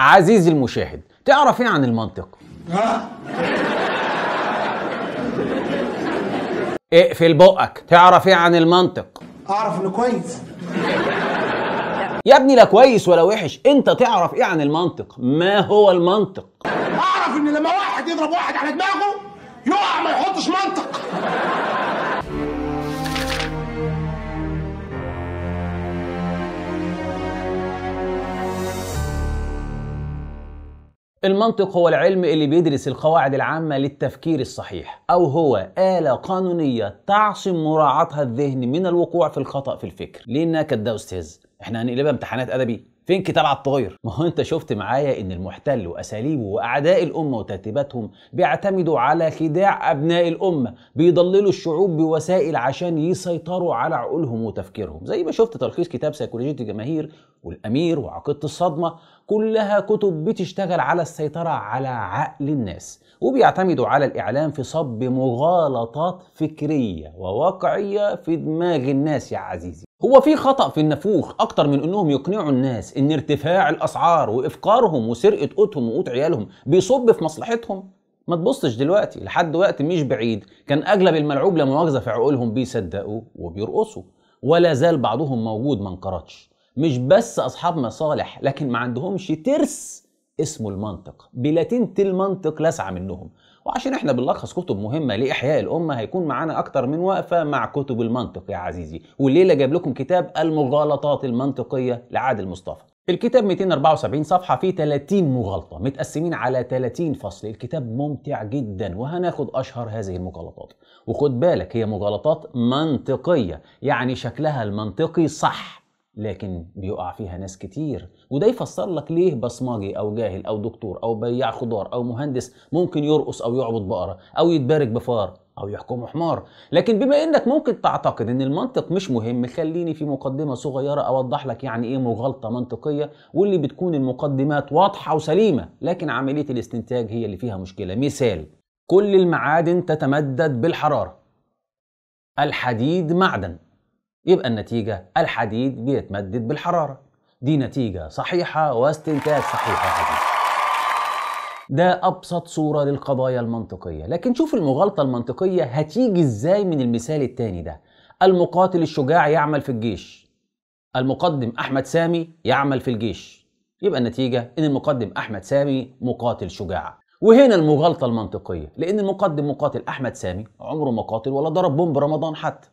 عزيزي المشاهد تعرف ايه عن المنطق؟ اقفل بقك تعرف ايه عن المنطق؟ اعرف انه كويس يا ابني لا كويس ولا وحش انت تعرف ايه عن المنطق ما هو المنطق اعرف ان لما واحد يضرب واحد على دماغه يقع ما يحطش منطق المنطق هو العلم اللي بيدرس القواعد العامة للتفكير الصحيح أو هو آلة قانونية تعصم مراعاتها الذهن من الوقوع في الخطأ في الفكر لأنك كده أستاذ إحنا هنقلبها امتحانات أدبي فين كتاب عطاير؟ ما هو انت شفت معايا ان المحتل واساليبه واعداء الامه وترتيباتهم بيعتمدوا على خداع ابناء الامه، بيضللوا الشعوب بوسائل عشان يسيطروا على عقولهم وتفكيرهم، زي ما شفت تلخيص كتاب سيكولوجيه الجماهير والامير وعقيده الصدمه، كلها كتب بتشتغل على السيطره على عقل الناس، وبيعتمدوا على الاعلام في صب مغالطات فكريه وواقعيه في دماغ الناس يا عزيزي. هو في خطأ في النفوخ أكتر من إنهم يقنعوا الناس إن ارتفاع الأسعار وإفقارهم وسرقة قوتهم وقوت عيالهم بيصب في مصلحتهم؟ ما تبصش دلوقتي لحد وقت مش بعيد كان أغلب الملعوب لا مؤاخذة في عقولهم بيصدقوا وبيرقصوا ولا زال بعضهم موجود ما انقرضش مش بس أصحاب مصالح لكن ما عندهمش ترس اسمه المنطق بلاتينة المنطق لسعة منهم وعشان احنا بنلخص كتب مهمه لاحياء الامه هيكون معانا اكتر من وقفه مع كتب المنطق يا عزيزي والليله جايب لكم كتاب المغالطات المنطقيه لعادل مصطفى الكتاب 274 صفحة فيه 30 مغالطة متقسمين على 30 فصل الكتاب ممتع جدا وهناخد أشهر هذه المغالطات وخد بالك هي مغالطات منطقية يعني شكلها المنطقي صح لكن بيقع فيها ناس كتير وده يفسر لك ليه بصمجي او جاهل او دكتور او بياع خضار او مهندس ممكن يرقص او يعبد بقره او يتبارك بفار او يحكم حمار لكن بما انك ممكن تعتقد ان المنطق مش مهم خليني في مقدمه صغيره اوضح لك يعني ايه مغالطه منطقيه واللي بتكون المقدمات واضحه وسليمه لكن عمليه الاستنتاج هي اللي فيها مشكله مثال كل المعادن تتمدد بالحراره الحديد معدن يبقى النتيجة الحديد بيتمدد بالحرارة دي نتيجة صحيحة واستنتاج صحيح حديد ده أبسط صورة للقضايا المنطقية لكن شوف المغالطة المنطقية هتيجي إزاي من المثال التاني ده المقاتل الشجاع يعمل في الجيش المقدم أحمد سامي يعمل في الجيش يبقى النتيجة إن المقدم أحمد سامي مقاتل شجاع وهنا المغالطة المنطقية لأن المقدم مقاتل أحمد سامي عمره ما قاتل ولا ضرب بومب رمضان حتى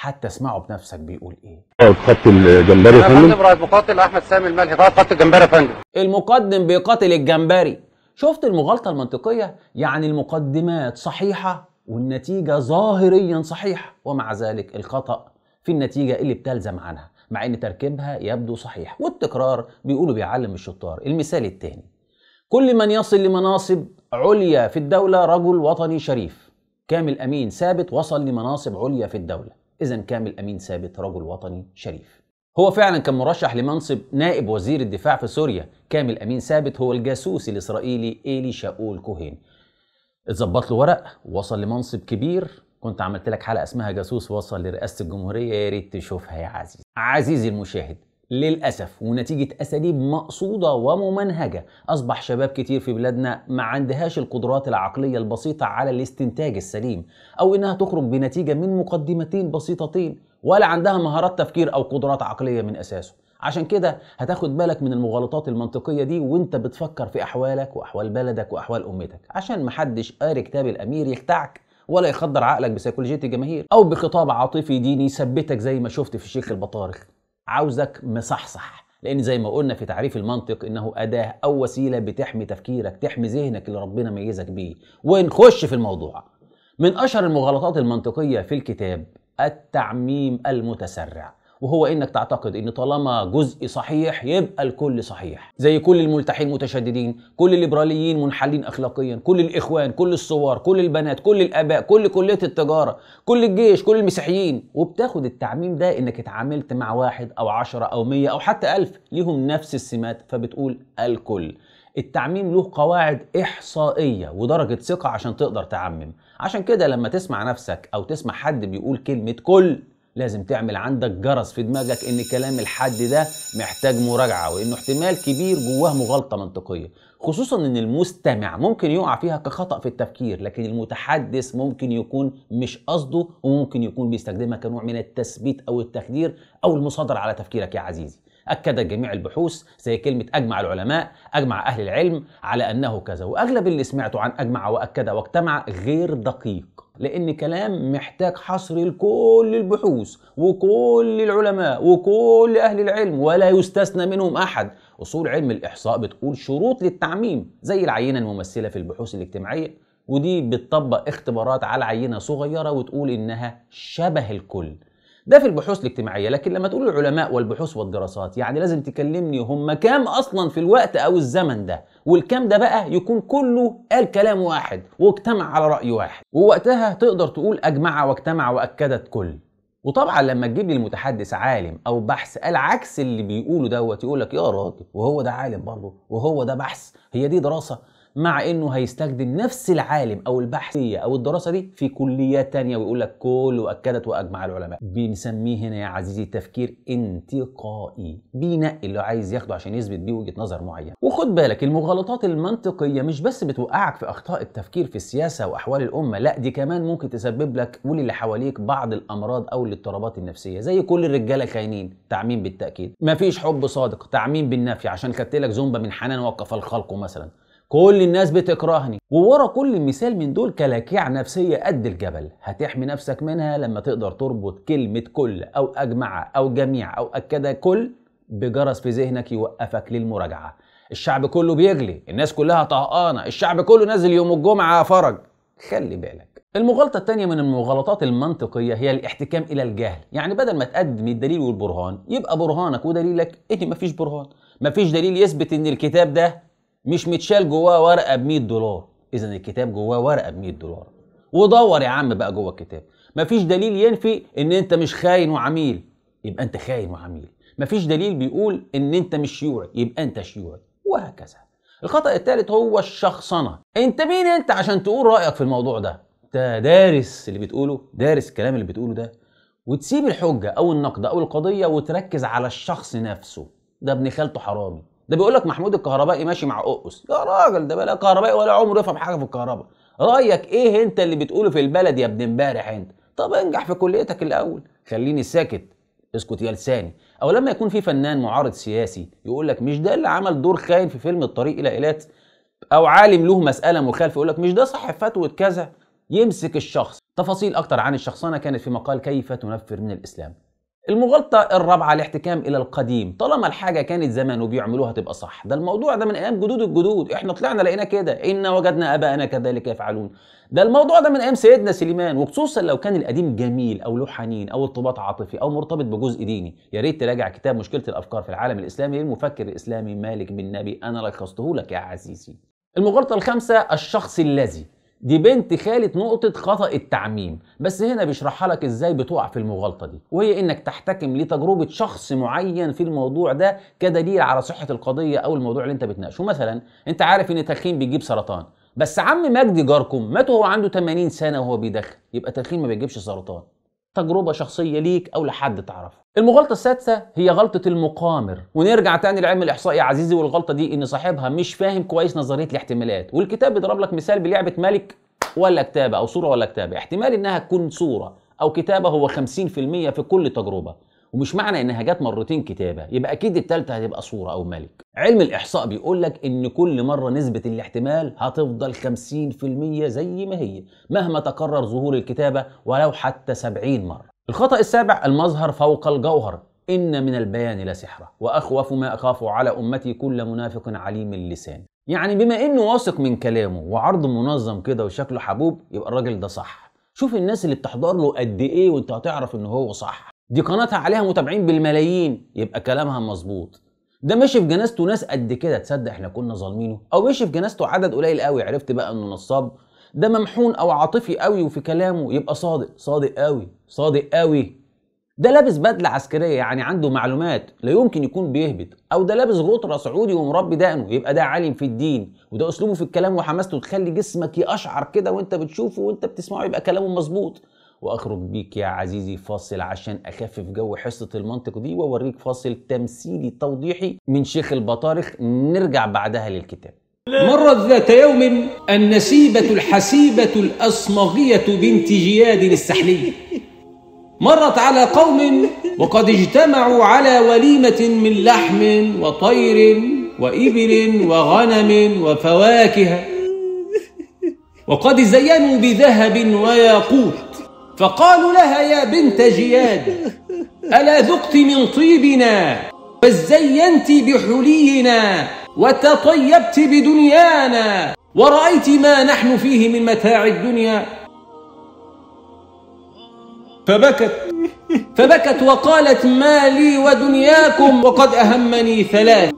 حتى اسمعه بنفسك بيقول ايه خط الجمبري يا فندم رئيس مقاتل احمد سامي الملحي طبعا خط الجمبري أه، يا فندم المقدم بيقاتل الجمبري شفت المغالطه المنطقيه يعني المقدمات صحيحه والنتيجه ظاهريا صحيحه ومع ذلك الخطا في النتيجه اللي بتلزم عنها مع ان تركيبها يبدو صحيح والتكرار بيقولوا بيعلم الشطار المثال الثاني كل من يصل لمناصب عليا في الدوله رجل وطني شريف كامل امين ثابت وصل لمناصب عليا في الدوله إذا كامل أمين ثابت رجل وطني شريف هو فعلا كان مرشح لمنصب نائب وزير الدفاع في سوريا كامل أمين ثابت هو الجاسوس الإسرائيلي إيلي شاؤول كوهين اتظبط له ورق ووصل لمنصب كبير كنت عملت لك حلقة اسمها جاسوس وصل لرئاسة الجمهورية يا ريت تشوفها يا عزيز عزيزي المشاهد للأسف ونتيجة أساليب مقصودة وممنهجة أصبح شباب كتير في بلادنا ما عندهاش القدرات العقلية البسيطة على الاستنتاج السليم أو إنها تخرج بنتيجة من مقدمتين بسيطتين ولا عندها مهارات تفكير أو قدرات عقلية من أساسه عشان كده هتاخد بالك من المغالطات المنطقية دي وانت بتفكر في أحوالك وأحوال بلدك وأحوال أمتك عشان محدش قاري كتاب الأمير يخدعك ولا يخدر عقلك بسيكولوجية الجماهير أو بخطاب عاطفي ديني يثبتك زي ما شفت في الشيخ البطارخ عاوزك مصحصح لان زي ما قلنا في تعريف المنطق انه اداه او وسيله بتحمي تفكيرك تحمي ذهنك اللي ربنا ميزك بيه ونخش في الموضوع من اشهر المغالطات المنطقيه في الكتاب التعميم المتسرع وهو انك تعتقد ان طالما جزء صحيح يبقى الكل صحيح زي كل الملتحين متشددين كل الليبراليين منحلين اخلاقيا كل الاخوان كل الصوار كل البنات كل الاباء كل كليه التجاره كل الجيش كل المسيحيين وبتاخد التعميم ده انك اتعاملت مع واحد او عشرة او مية او حتى ألف ليهم نفس السمات فبتقول الكل التعميم له قواعد إحصائية ودرجة ثقة عشان تقدر تعمم عشان كده لما تسمع نفسك أو تسمع حد بيقول كلمة كل لازم تعمل عندك جرس في دماغك ان كلام الحد ده محتاج مراجعه وانه احتمال كبير جواه مغالطه منطقيه خصوصا ان المستمع ممكن يقع فيها كخطا في التفكير لكن المتحدث ممكن يكون مش قصده وممكن يكون بيستخدمها كنوع من التثبيت او التخدير او المصادره على تفكيرك يا عزيزي أكدت جميع البحوث زي كلمة أجمع العلماء أجمع أهل العلم على أنه كذا وأغلب اللي سمعته عن أجمع وأكد واجتمع غير دقيق لان كلام محتاج حصر لكل البحوث وكل العلماء وكل اهل العلم ولا يستثنى منهم احد اصول علم الاحصاء بتقول شروط للتعميم زي العينه الممثله في البحوث الاجتماعيه ودي بتطبق اختبارات على عينه صغيره وتقول انها شبه الكل ده في البحوث الاجتماعيه لكن لما تقول العلماء والبحوث والدراسات يعني لازم تكلمني هم كام اصلا في الوقت او الزمن ده والكام ده بقى يكون كله قال كلام واحد واجتمع على راي واحد ووقتها تقدر تقول اجمع واجتمع واكدت كل وطبعا لما تجيب لي المتحدث عالم او بحث قال عكس اللي بيقوله دوت يقول لك يا راجل وهو ده عالم برضه وهو ده بحث هي دي دراسه مع انه هيستخدم نفس العالم او البحثيه او الدراسه دي في كليات تانية ويقول لك كل واكدت واجمع العلماء بنسميه هنا يا عزيزي تفكير انتقائي بينقي اللي عايز ياخده عشان يثبت بيه وجهه نظر معينة وخد بالك المغالطات المنطقيه مش بس بتوقعك في اخطاء التفكير في السياسه واحوال الامه لا دي كمان ممكن تسبب لك وللي حواليك بعض الامراض او الاضطرابات النفسيه زي كل الرجاله خاينين تعميم بالتاكيد مفيش حب صادق تعميم بالنفي عشان كتلك زومبا من حنان وقف الخلق مثلا كل الناس بتكرهني وورا كل مثال من دول كلاكيع نفسية قد الجبل هتحمي نفسك منها لما تقدر تربط كلمة كل أو أجمع أو جميع أو أكد كل بجرس في ذهنك يوقفك للمراجعة الشعب كله بيغلي الناس كلها طهقانة الشعب كله نازل يوم الجمعة فرج خلي بالك المغالطة التانية من المغالطات المنطقية هي الاحتكام إلى الجهل يعني بدل ما تقدم الدليل والبرهان يبقى برهانك ودليلك إن مفيش برهان مفيش دليل يثبت إن الكتاب ده مش متشال جواه ورقه ب 100 دولار اذا الكتاب جواه ورقه ب 100 دولار ودور يا عم بقى جوه الكتاب مفيش دليل ينفي ان انت مش خاين وعميل يبقى انت خاين وعميل مفيش دليل بيقول ان انت مش شيوعي يبقى انت شيوعي وهكذا الخطا الثالث هو الشخصنه انت مين انت عشان تقول رايك في الموضوع ده انت دارس اللي بتقوله دارس الكلام اللي بتقوله ده وتسيب الحجه او النقد او القضيه وتركز على الشخص نفسه ده ابن خالته حرامي ده بيقول لك محمود الكهربائي ماشي مع اوس يا راجل ده بلا كهربائي ولا عمره يفهم حاجه في الكهرباء رايك ايه انت اللي بتقوله في البلد يا ابن امبارح انت طب انجح في كليتك الاول خليني ساكت اسكت يا لساني او لما يكون في فنان معارض سياسي يقول لك مش ده اللي عمل دور خاين في فيلم الطريق الى ايلات او عالم له مساله مخالفه يقول لك مش ده صاحب فتوى كذا يمسك الشخص تفاصيل اكتر عن الشخصنه كانت في مقال كيف تنفر من الاسلام المغالطة الرابعة الاحتكام إلى القديم، طالما الحاجة كانت زمان وبيعملوها تبقى صح، ده الموضوع ده من أيام جدود الجدود، إحنا طلعنا لقينا كده، إنا وجدنا آباءنا كذلك يفعلون. ده الموضوع ده من أيام سيدنا سليمان وخصوصا لو كان القديم جميل أو له حنين أو ارتباط عاطفي أو مرتبط بجزء ديني، يا ريت تراجع كتاب مشكلة الأفكار في العالم الإسلامي للمفكر الإسلامي مالك بن نبي، أنا لخصته لك يا عزيزي. المغالطة الخامسة الشخص الذي دي بنت خالة نقطة خطأ التعميم بس هنا بيشرحها لك ازاي بتقع في المغالطة دي وهي انك تحتكم لتجربة شخص معين في الموضوع ده كدليل على صحة القضية او الموضوع اللي انت بتناقشه مثلا انت عارف ان التدخين بيجيب سرطان بس عم مجدي جاركم مات وهو عنده 80 سنة وهو بيدخن يبقى التدخين ما بيجيبش سرطان تجربة شخصية ليك أو لحد تعرفه المغالطة السادسة هي غلطة المقامر ونرجع تاني لعلم الإحصاء يا عزيزي والغلطة دي إن صاحبها مش فاهم كويس نظرية الاحتمالات والكتاب بيضرب لك مثال بلعبة ملك ولا كتابة أو صورة ولا كتابة احتمال إنها تكون صورة أو كتابة هو 50% في كل تجربة ومش معنى انها جت مرتين كتابه يبقى اكيد التالتة هتبقى صوره او ملك علم الاحصاء بيقول لك ان كل مره نسبه الاحتمال هتفضل 50% زي ما هي مهما تكرر ظهور الكتابه ولو حتى 70 مره الخطا السابع المظهر فوق الجوهر إن من البيان لسحرة وأخوف ما أخاف على أمتي كل منافق عليم اللسان يعني بما إنه واثق من كلامه وعرض منظم كده وشكله حبوب يبقى الراجل ده صح شوف الناس اللي بتحضر له قد إيه وأنت هتعرف إن هو صح دي قناتها عليها متابعين بالملايين يبقى كلامها مظبوط ده ماشي في جنازته ناس قد كده تصدق احنا كنا ظالمينه او ماشي في جنازته عدد قليل قوي عرفت بقى انه نصاب ده ممحون او عاطفي قوي وفي كلامه يبقى صادق صادق قوي صادق قوي ده لابس بدله عسكريه يعني عنده معلومات لا يمكن يكون بيهبط او ده لابس غطره سعودي ومربي دقنه يبقى ده عالم في الدين وده اسلوبه في الكلام وحماسته تخلي جسمك يقشعر كده وانت بتشوفه وانت بتسمعه يبقى كلامه مظبوط واخرج بيك يا عزيزي فاصل عشان اخفف جو حصه المنطق دي واوريك فاصل تمثيلي توضيحي من شيخ البطارخ نرجع بعدها للكتاب مرت ذات يوم النسيبة الحسيبة الأصمغية بنت جياد السحلي مرت على قوم وقد اجتمعوا على وليمة من لحم وطير وإبل وغنم وفواكه وقد زينوا بذهب وياقوت فقالوا لها يا بنت جياد ألا ذقت من طيبنا فزينت بحلينا وتطيبت بدنيانا ورأيت ما نحن فيه من متاع الدنيا فبكت فبكت وقالت ما لي ودنياكم وقد أهمني ثلاث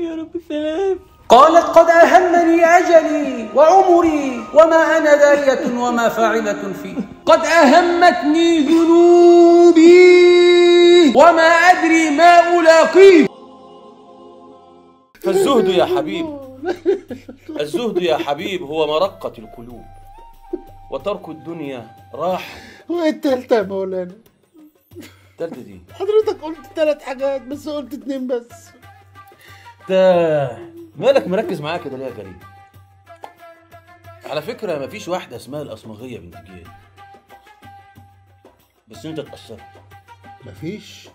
يا رب ثلاث قالت قد أهمني أجلي وعمري وما أنا دارية وما فاعلة فيه قد أهمتني ذنوبي وما أدري ما ألاقيه فالزهد يا حبيب الزهد يا حبيب هو مرقة القلوب وترك الدنيا راحة وإيه التالتة يا مولانا؟ التالتة دي حضرتك قلت ثلاث حاجات بس قلت اتنين بس ده مالك مركز معايا كده ليه يا كريم؟ على فكرة مفيش واحدة اسمها الأصمغية بنت جيل بس انت تأثرت مفيش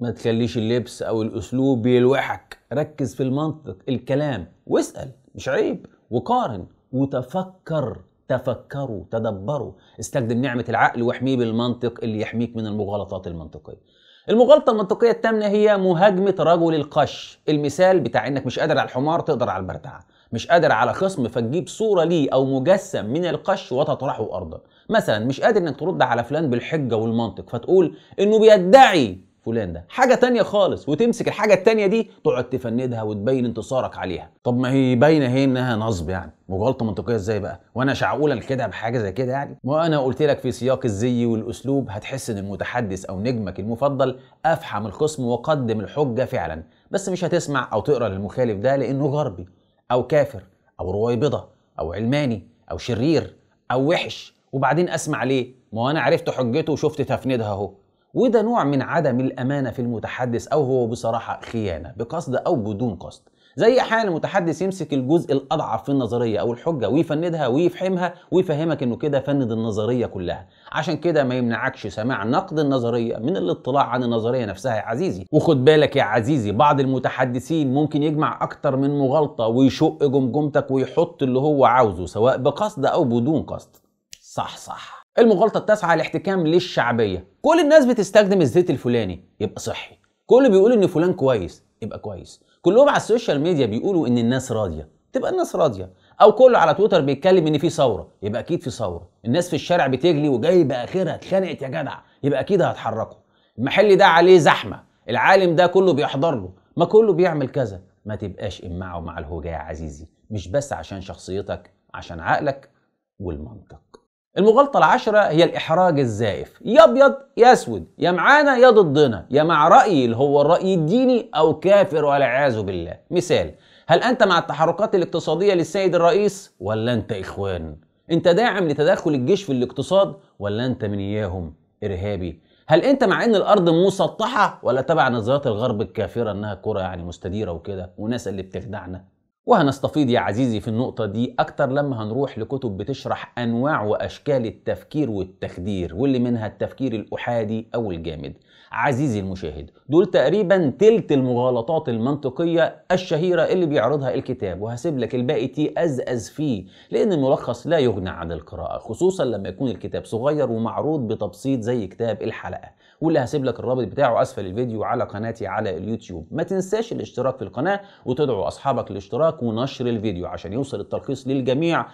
ما تخليش اللبس او الاسلوب بيلوحك ركز في المنطق الكلام واسال مش عيب وقارن وتفكر تفكروا تدبروا استخدم نعمه العقل واحميه بالمنطق اللي يحميك من المغالطات المنطقيه المغالطه المنطقيه الثامنه هي مهاجمه رجل القش المثال بتاع انك مش قادر على الحمار تقدر على البرتعه مش قادر على خصم فتجيب صورة ليه أو مجسم من القش وتطرحه أرضا مثلا مش قادر إنك ترد على فلان بالحجة والمنطق فتقول إنه بيدعي فلان ده حاجة تانية خالص وتمسك الحاجة التانية دي تقعد تفندها وتبين انتصارك عليها طب ما هي باينة هي انها نصب يعني وغلطة منطقية ازاي بقى وانا شعقولة كده بحاجة زي كده يعني وانا قلت لك في سياق الزي والاسلوب هتحس ان المتحدث او نجمك المفضل افحم الخصم وقدم الحجة فعلا بس مش هتسمع او تقرا للمخالف ده لانه غربي أو كافر أو رويبضة أو علماني أو شرير أو وحش وبعدين أسمع ليه ما أنا عرفت حجته وشفت تفنيدها أهو وده نوع من عدم الأمانة في المتحدث أو هو بصراحة خيانة بقصد أو بدون قصد زي احيانا المتحدث يمسك الجزء الاضعف في النظريه او الحجه ويفندها ويفحمها ويفهمك انه كده فند النظريه كلها عشان كده ما يمنعكش سماع نقد النظريه من الاطلاع عن النظريه نفسها يا عزيزي وخد بالك يا عزيزي بعض المتحدثين ممكن يجمع اكتر من مغالطه ويشق جمجمتك ويحط اللي هو عاوزه سواء بقصد او بدون قصد صح صح المغالطه التاسعه الاحتكام للشعبيه كل الناس بتستخدم الزيت الفلاني يبقى صحي كله بيقول ان فلان كويس يبقى كويس كلهم على السوشيال ميديا بيقولوا ان الناس راضيه تبقى الناس راضيه او كله على تويتر بيتكلم ان في ثوره يبقى اكيد في ثوره الناس في الشارع بتجلي وجايبه اخرها اتخانقت يا جدع يبقى اكيد هتحركوا المحل ده عليه زحمه العالم ده كله بيحضر له ما كله بيعمل كذا ما تبقاش امعه مع الهجاء يا عزيزي مش بس عشان شخصيتك عشان عقلك والمنطق المغالطة العشرة هي الإحراج الزائف يا أبيض يا أسود يا معانا يا ضدنا يا مع رأيي اللي هو الرأي الديني أو كافر والعياذ بالله مثال هل أنت مع التحركات الاقتصادية للسيد الرئيس ولا أنت إخوان؟ أنت داعم لتدخل الجيش في الاقتصاد ولا أنت من إياهم إرهابي؟ هل أنت مع إن الأرض مسطحة ولا تبع نظريات الغرب الكافرة إنها كرة يعني مستديرة وكده وناس اللي بتخدعنا؟ وهنستفيض يا عزيزي في النقطة دي أكتر لما هنروح لكتب بتشرح أنواع وأشكال التفكير والتخدير واللي منها التفكير الأحادي أو الجامد عزيزي المشاهد دول تقريبا تلت المغالطات المنطقية الشهيرة اللي بيعرضها الكتاب وهسيب لك الباقي أز فيه لأن الملخص لا يغنى عن القراءة خصوصا لما يكون الكتاب صغير ومعروض بتبسيط زي كتاب الحلقة واللي هسيب لك الرابط بتاعه اسفل الفيديو على قناتي على اليوتيوب ما تنساش الاشتراك في القناه وتدعو اصحابك للاشتراك ونشر الفيديو عشان يوصل التلخيص للجميع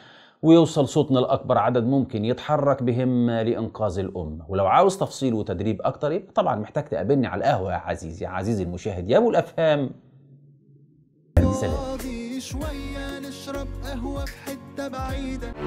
ويوصل صوتنا لأكبر عدد ممكن يتحرك بهمة لإنقاذ الأمة ولو عاوز تفصيل وتدريب أكتر يبقى طبعا محتاج تقابلني على القهوة يا عزيزي يا عزيزي المشاهد يا أبو الأفهام شوية نشرب قهوة في حتة بعيدة